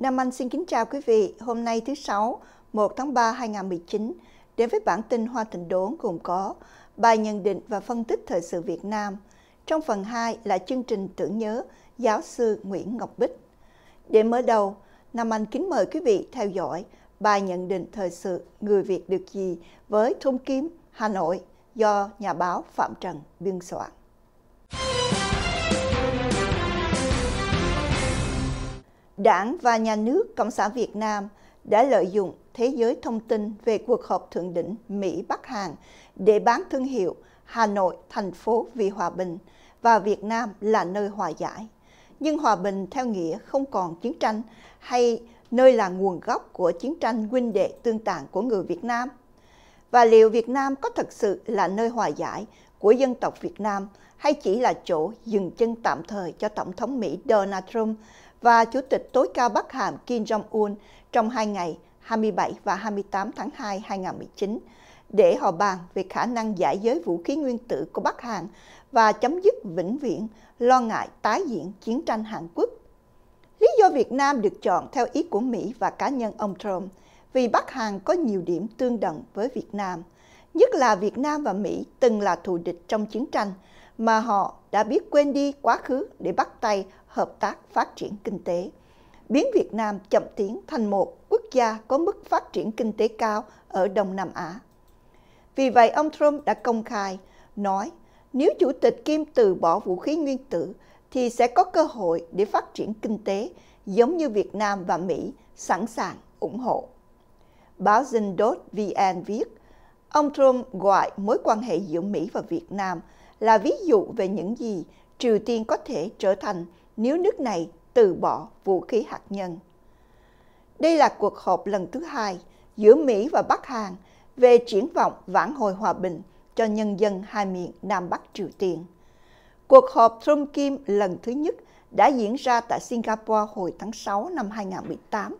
Nam Anh xin kính chào quý vị. Hôm nay thứ Sáu, 1 tháng 3 2019, đến với bản tin Hoa Thịnh Đốn gồm có bài nhận định và phân tích thời sự Việt Nam. Trong phần 2 là chương trình tưởng nhớ giáo sư Nguyễn Ngọc Bích. Để mở đầu, Nam Anh kính mời quý vị theo dõi bài nhận định thời sự Người Việt được gì với thông Kim, Hà Nội do nhà báo Phạm Trần biên soạn. Đảng và nhà nước Cộng sản Việt Nam đã lợi dụng thế giới thông tin về cuộc họp thượng đỉnh Mỹ-Bắc Hàn để bán thương hiệu Hà Nội thành phố vì hòa bình và Việt Nam là nơi hòa giải. Nhưng hòa bình theo nghĩa không còn chiến tranh hay nơi là nguồn gốc của chiến tranh huynh đệ tương tàn của người Việt Nam. Và liệu Việt Nam có thật sự là nơi hòa giải của dân tộc Việt Nam hay chỉ là chỗ dừng chân tạm thời cho Tổng thống Mỹ Donald Trump và Chủ tịch tối cao Bắc Hàm Kim Jong-un trong hai ngày 27 và 28 tháng 2 2019 để họ bàn về khả năng giải giới vũ khí nguyên tử của Bắc Hàn và chấm dứt vĩnh viễn lo ngại tái diễn chiến tranh Hàn Quốc. Lý do Việt Nam được chọn theo ý của Mỹ và cá nhân ông Trump vì Bắc Hàn có nhiều điểm tương đồng với Việt Nam, nhất là Việt Nam và Mỹ từng là thù địch trong chiến tranh mà họ đã biết quên đi quá khứ để bắt tay hợp tác phát triển kinh tế. Biến Việt Nam chậm tiến thành một quốc gia có mức phát triển kinh tế cao ở Đông Nam Á. Vì vậy, ông Trump đã công khai nói nếu Chủ tịch Kim từ bỏ vũ khí nguyên tử thì sẽ có cơ hội để phát triển kinh tế giống như Việt Nam và Mỹ sẵn sàng ủng hộ. Báo Zindot VN viết, ông Trump gọi mối quan hệ giữa Mỹ và Việt Nam – là ví dụ về những gì Triều Tiên có thể trở thành nếu nước này từ bỏ vũ khí hạt nhân. Đây là cuộc họp lần thứ hai giữa Mỹ và Bắc Hàn về triển vọng vãn hồi hòa bình cho nhân dân hai miền Nam Bắc Triều Tiên. Cuộc họp Trump Kim lần thứ nhất đã diễn ra tại Singapore hồi tháng 6 năm 2018,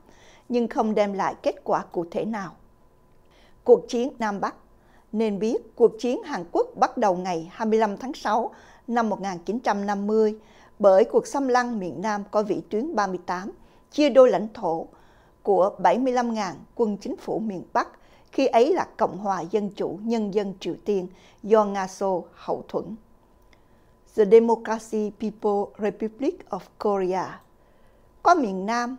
nhưng không đem lại kết quả cụ thể nào. Cuộc chiến Nam Bắc nên biết cuộc chiến Hàn Quốc bắt đầu ngày 25 tháng 6 năm 1950 bởi cuộc xâm lăng miền Nam có vị tuyến 38, chia đôi lãnh thổ của 75.000 quân chính phủ miền Bắc, khi ấy là Cộng hòa Dân chủ Nhân dân Triều Tiên do Nga Xô hậu thuẫn. The Democracy People Republic of Korea có miền Nam,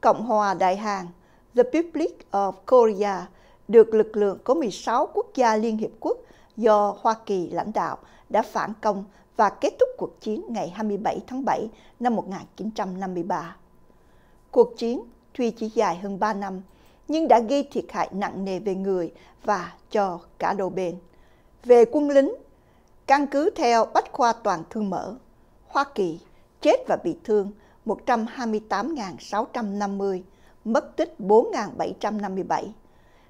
Cộng hòa Đại Hàn, The Republic of Korea được lực lượng có 16 quốc gia Liên Hiệp Quốc do Hoa Kỳ lãnh đạo đã phản công và kết thúc cuộc chiến ngày 27 tháng 7 năm 1953. Cuộc chiến tuy chỉ dài hơn 3 năm, nhưng đã gây thiệt hại nặng nề về người và cho cả đôi bên. Về quân lính, căn cứ theo Bách khoa Toàn thư mở, Hoa Kỳ chết và bị thương 128.650, mất tích 4.757.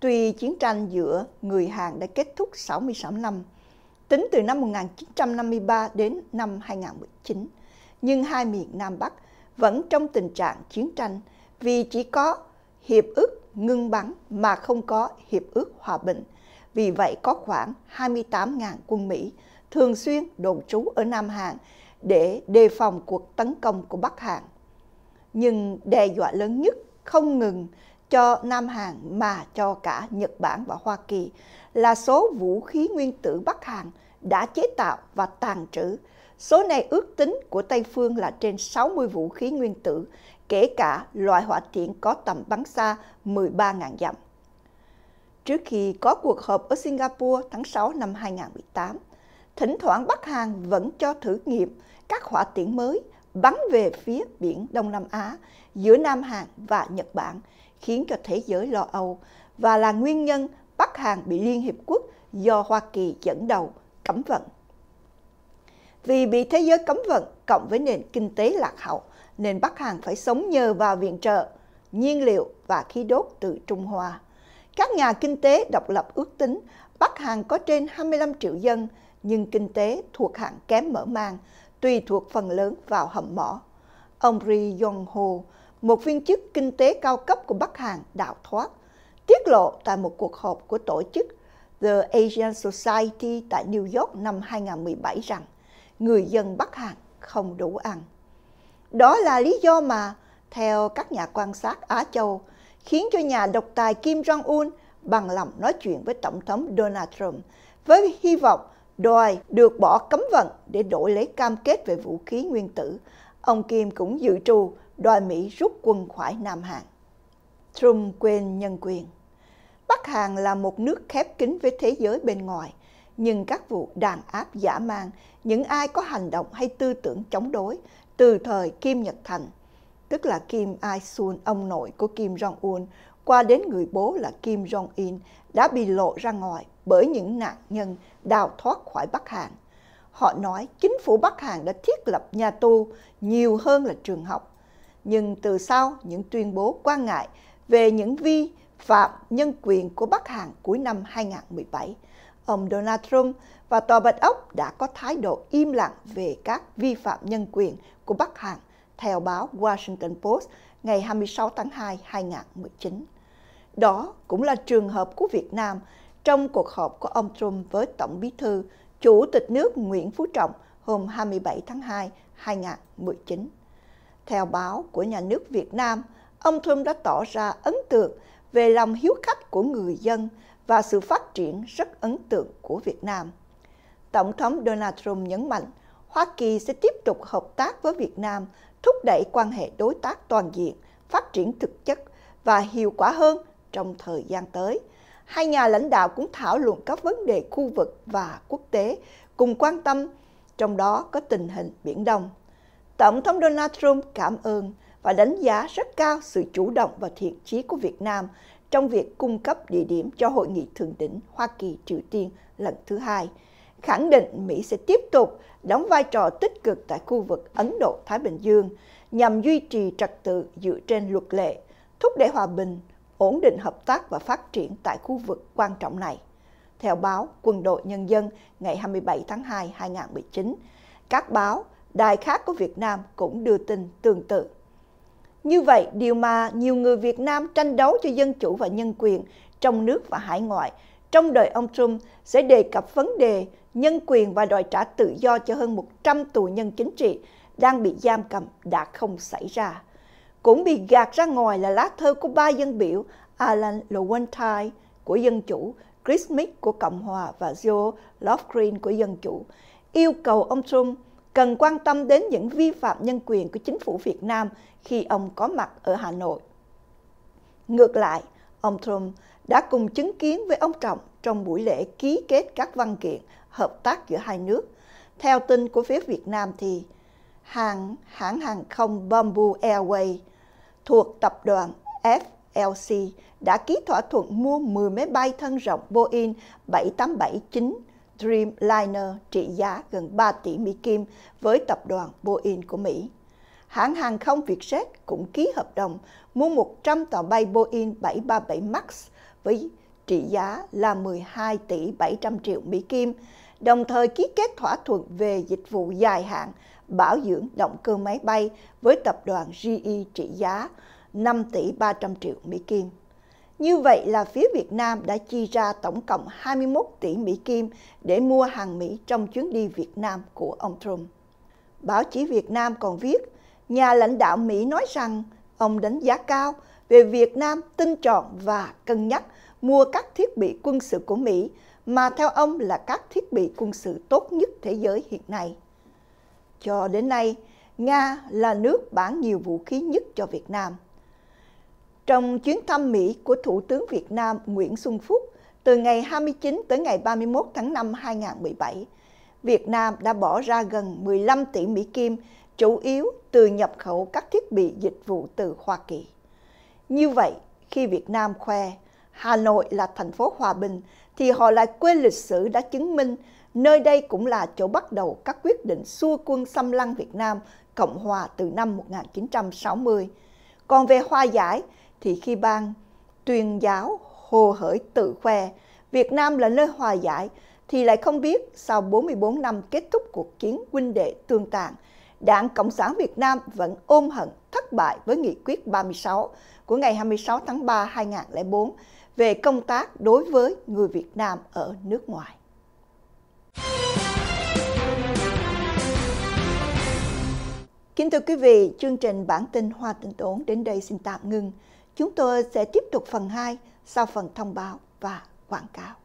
Tuy chiến tranh giữa người Hàn đã kết thúc 66 năm, tính từ năm 1953 đến năm 2019, nhưng hai miền Nam Bắc vẫn trong tình trạng chiến tranh vì chỉ có hiệp ước ngưng bắn mà không có hiệp ước hòa bình. Vì vậy có khoảng 28.000 quân Mỹ thường xuyên đồn trú ở Nam Hàn để đề phòng cuộc tấn công của Bắc Hàn. Nhưng đe dọa lớn nhất không ngừng cho Nam Hàn mà cho cả Nhật Bản và Hoa Kỳ là số vũ khí nguyên tử Bắc Hàn đã chế tạo và tàn trữ. Số này ước tính của Tây Phương là trên 60 vũ khí nguyên tử, kể cả loại hỏa tiễn có tầm bắn xa 13.000 dặm. Trước khi có cuộc họp ở Singapore tháng 6 năm 2018, thỉnh thoảng Bắc Hàn vẫn cho thử nghiệm các hỏa tiễn mới bắn về phía biển Đông Nam Á giữa Nam Hàn và Nhật Bản khiến cho thế giới lo âu và là nguyên nhân Bắc Hàn bị Liên Hiệp Quốc do Hoa Kỳ dẫn đầu cấm vận. Vì bị thế giới cấm vận cộng với nền kinh tế lạc hậu, nên Bắc Hàn phải sống nhờ vào viện trợ, nhiên liệu và khí đốt từ Trung Hoa. Các nhà kinh tế độc lập ước tính Bắc Hàn có trên 25 triệu dân, nhưng kinh tế thuộc hạng kém mở mang, tùy thuộc phần lớn vào hầm mỏ. Ông Ri Yong Ho, một viên chức kinh tế cao cấp của Bắc Hàn đạo thoát, tiết lộ tại một cuộc họp của tổ chức The Asian Society tại New York năm 2017 rằng người dân Bắc Hàn không đủ ăn. Đó là lý do mà, theo các nhà quan sát Á Châu, khiến cho nhà độc tài Kim Jong-un bằng lòng nói chuyện với Tổng thống Donald Trump với hy vọng đòi được bỏ cấm vận để đổi lấy cam kết về vũ khí nguyên tử. Ông Kim cũng dự trù đòi Mỹ rút quân khỏi Nam Hàn. Trump quên nhân quyền. Bắc Hàn là một nước khép kín với thế giới bên ngoài, nhưng các vụ đàn áp giả mang những ai có hành động hay tư tưởng chống đối từ thời Kim Nhật Thành, tức là Kim Ai sung ông nội của Kim Jong-un, qua đến người bố là Kim Jong-in đã bị lộ ra ngoài bởi những nạn nhân đào thoát khỏi Bắc Hàn. Họ nói chính phủ Bắc Hàn đã thiết lập nhà tu nhiều hơn là trường học nhưng từ sau những tuyên bố quan ngại về những vi phạm nhân quyền của Bắc Hàn cuối năm 2017, ông Donald Trump và Tòa Bạch Ốc đã có thái độ im lặng về các vi phạm nhân quyền của Bắc Hàn, theo báo Washington Post ngày 26 tháng 2, 2019. Đó cũng là trường hợp của Việt Nam trong cuộc họp của ông Trump với Tổng bí thư, Chủ tịch nước Nguyễn Phú Trọng hôm 27 tháng 2, 2019. Theo báo của nhà nước Việt Nam, ông Trump đã tỏ ra ấn tượng về lòng hiếu khách của người dân và sự phát triển rất ấn tượng của Việt Nam. Tổng thống Donald Trump nhấn mạnh Hoa Kỳ sẽ tiếp tục hợp tác với Việt Nam, thúc đẩy quan hệ đối tác toàn diện, phát triển thực chất và hiệu quả hơn trong thời gian tới. Hai nhà lãnh đạo cũng thảo luận các vấn đề khu vực và quốc tế, cùng quan tâm, trong đó có tình hình Biển Đông. Tổng thống Donald Trump cảm ơn và đánh giá rất cao sự chủ động và thiện chí của Việt Nam trong việc cung cấp địa điểm cho Hội nghị Thượng đỉnh Hoa Kỳ-Triều Tiên lần thứ hai, khẳng định Mỹ sẽ tiếp tục đóng vai trò tích cực tại khu vực Ấn Độ-Thái Bình Dương nhằm duy trì trật tự dựa trên luật lệ, thúc đẩy hòa bình, ổn định hợp tác và phát triển tại khu vực quan trọng này. Theo báo Quân đội Nhân dân ngày 27 tháng 2 2019, các báo đài khác của Việt Nam cũng đưa tin tương tự. Như vậy, điều mà nhiều người Việt Nam tranh đấu cho dân chủ và nhân quyền trong nước và hải ngoại trong đời ông Trump sẽ đề cập vấn đề nhân quyền và đòi trả tự do cho hơn 100 tù nhân chính trị đang bị giam cầm đã không xảy ra. Cũng bị gạt ra ngoài là lá thơ của ba dân biểu Alan Lowenthal của Dân Chủ, Chris Mick của Cộng Hòa và Joe Lofgren của Dân Chủ, yêu cầu ông Trump cần quan tâm đến những vi phạm nhân quyền của chính phủ Việt Nam khi ông có mặt ở Hà Nội. Ngược lại, ông Trump đã cùng chứng kiến với ông Trọng trong buổi lễ ký kết các văn kiện hợp tác giữa hai nước. Theo tin của phía Việt Nam thì hàng hãng hàng không Bamboo Airways thuộc tập đoàn FLC đã ký thỏa thuận mua 10 máy bay thân rộng Boeing 787-9 Dreamliner trị giá gần 3 tỷ Mỹ Kim với tập đoàn Boeing của Mỹ. Hãng hàng không Vietjet cũng ký hợp đồng mua 100 tàu bay Boeing 737 MAX với trị giá là 12 tỷ 700 triệu Mỹ Kim, đồng thời ký kết thỏa thuận về dịch vụ dài hạn bảo dưỡng động cơ máy bay với tập đoàn GE trị giá 5 tỷ 300 triệu Mỹ Kim. Như vậy là phía Việt Nam đã chi ra tổng cộng 21 tỷ Mỹ Kim để mua hàng Mỹ trong chuyến đi Việt Nam của ông Trump. Báo chí Việt Nam còn viết, nhà lãnh đạo Mỹ nói rằng ông đánh giá cao về Việt Nam tinh chọn và cân nhắc mua các thiết bị quân sự của Mỹ mà theo ông là các thiết bị quân sự tốt nhất thế giới hiện nay. Cho đến nay, Nga là nước bán nhiều vũ khí nhất cho Việt Nam – trong chuyến thăm Mỹ của Thủ tướng Việt Nam Nguyễn Xuân Phúc từ ngày 29 tới ngày 31 tháng 5 2017, Việt Nam đã bỏ ra gần 15 tỷ Mỹ Kim, chủ yếu từ nhập khẩu các thiết bị dịch vụ từ Hoa Kỳ. Như vậy, khi Việt Nam khoe Hà Nội là thành phố hòa bình, thì họ lại quên lịch sử đã chứng minh nơi đây cũng là chỗ bắt đầu các quyết định xua quân xâm lăng Việt Nam Cộng Hòa từ năm 1960. Còn về hoa giải thì khi ban tuyên giáo hồ hởi tự khoe Việt Nam là nơi hòa giải thì lại không biết sau 44 năm kết thúc cuộc chiến huynh đệ tương tàn, Đảng Cộng sản Việt Nam vẫn ôm hận thất bại với nghị quyết 36 của ngày 26 tháng 3 2004 về công tác đối với người Việt Nam ở nước ngoài. Kính thưa quý vị, chương trình bản tin Hoa Tinh Tốn đến đây xin tạm ngưng. Chúng tôi sẽ tiếp tục phần 2 sau phần thông báo và quảng cáo.